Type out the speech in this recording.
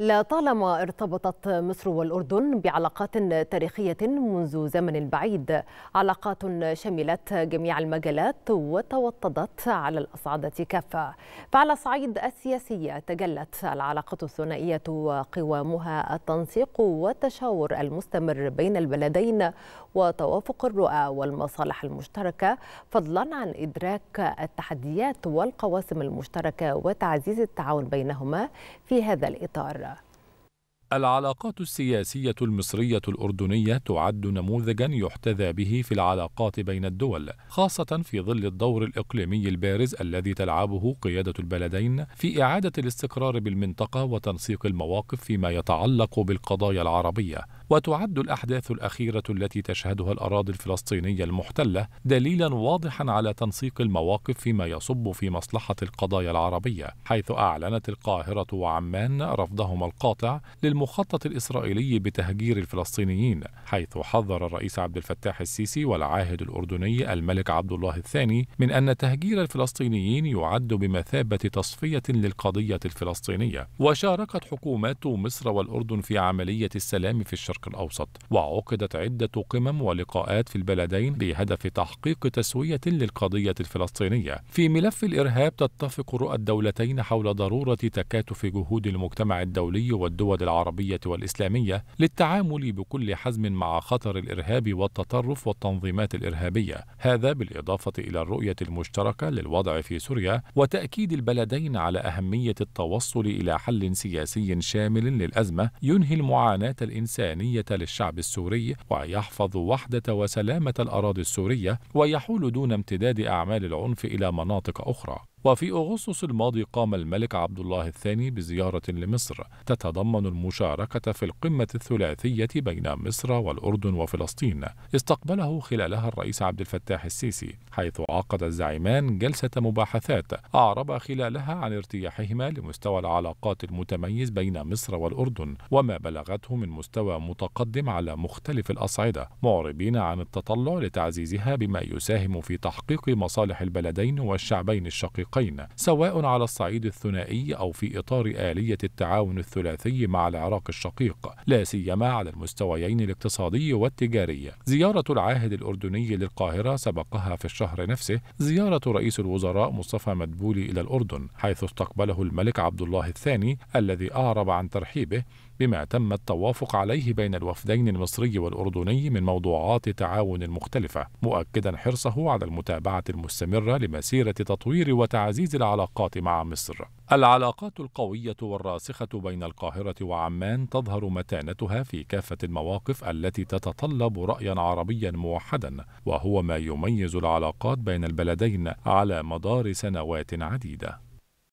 لطالما ارتبطت مصر والأردن بعلاقات تاريخية منذ زمن بعيد علاقات شملت جميع المجالات وتوطدت على الأصعدة كافة فعلى الصعيد السياسي تجلت العلاقة الثنائية وقوامها التنسيق التوافق والتشاور المستمر بين البلدين وتوافق الرؤى والمصالح المشتركه فضلا عن إدراك التحديات والقواسم المشتركة وتعزيز التعاون بينهما في هذا الإطار العلاقات السياسية المصرية الأردنية تعد نموذجا يحتذى به في العلاقات بين الدول، خاصة في ظل الدور الإقليمي البارز الذي تلعبه قيادة البلدين في إعادة الاستقرار بالمنطقة وتنسيق المواقف فيما يتعلق بالقضايا العربية، وتعد الأحداث الأخيرة التي تشهدها الأراضي الفلسطينية المحتلة دليلا واضحا على تنسيق المواقف فيما يصب في مصلحة القضايا العربية حيث أعلنت القاهرة وعمان رفضهما القاطع للمخطط الإسرائيلي بتهجير الفلسطينيين حيث حذر الرئيس عبد الفتاح السيسي والعاهد الأردني الملك عبد الله الثاني من أن تهجير الفلسطينيين يعد بمثابة تصفية للقضية الفلسطينية وشاركت حكومات مصر والأردن في عملية السلام في الشرق الشرق الأوسط وعقدت عدة قمم ولقاءات في البلدين بهدف تحقيق تسوية للقضية الفلسطينية في ملف الإرهاب تتفق رؤى الدولتين حول ضرورة تكاتف جهود المجتمع الدولي والدول العربية والإسلامية للتعامل بكل حزم مع خطر الإرهاب والتطرف والتنظيمات الإرهابية هذا بالإضافة إلى الرؤية المشتركة للوضع في سوريا وتأكيد البلدين على أهمية التوصل إلى حل سياسي شامل للأزمة ينهي المعاناة الإنسانية الوطنية للشعب السوري ويحفظ وحدة وسلامة الأراضي السورية ويحول دون امتداد أعمال العنف إلى مناطق أخرى وفي أغسطس الماضي قام الملك عبد الله الثاني بزيارة لمصر تتضمن المشاركة في القمة الثلاثية بين مصر والأردن وفلسطين استقبله خلالها الرئيس عبد الفتاح السيسي حيث عقد الزعيمان جلسة مباحثات أعرب خلالها عن ارتياحهما لمستوى العلاقات المتميز بين مصر والأردن وما بلغته من مستوى متقدم على مختلف الأصعدة معربين عن التطلع لتعزيزها بما يساهم في تحقيق مصالح البلدين والشعبين الشقيقين الشقين سواء على الصعيد الثنائي أو في إطار آلية التعاون الثلاثي مع العراق الشقيق لا سيما على المستويين الاقتصادي والتجاري زيارة العاهد الأردني للقاهرة سبقها في الشهر نفسه زيارة رئيس الوزراء مصطفى مدبولي إلى الأردن حيث استقبله الملك عبد الله الثاني الذي أعرب عن ترحيبه بما تم التوافق عليه بين الوفدين المصري والأردني من موضوعات تعاون مختلفة مؤكدا حرصه على المتابعة المستمرة لمسيرة تطوير وتعزيز العلاقات مع مصر العلاقات القوية والراسخة بين القاهرة وعمان تظهر متانتها في كافة المواقف التي تتطلب رأيا عربيا موحدا وهو ما يميز العلاقات بين البلدين على مدار سنوات عديده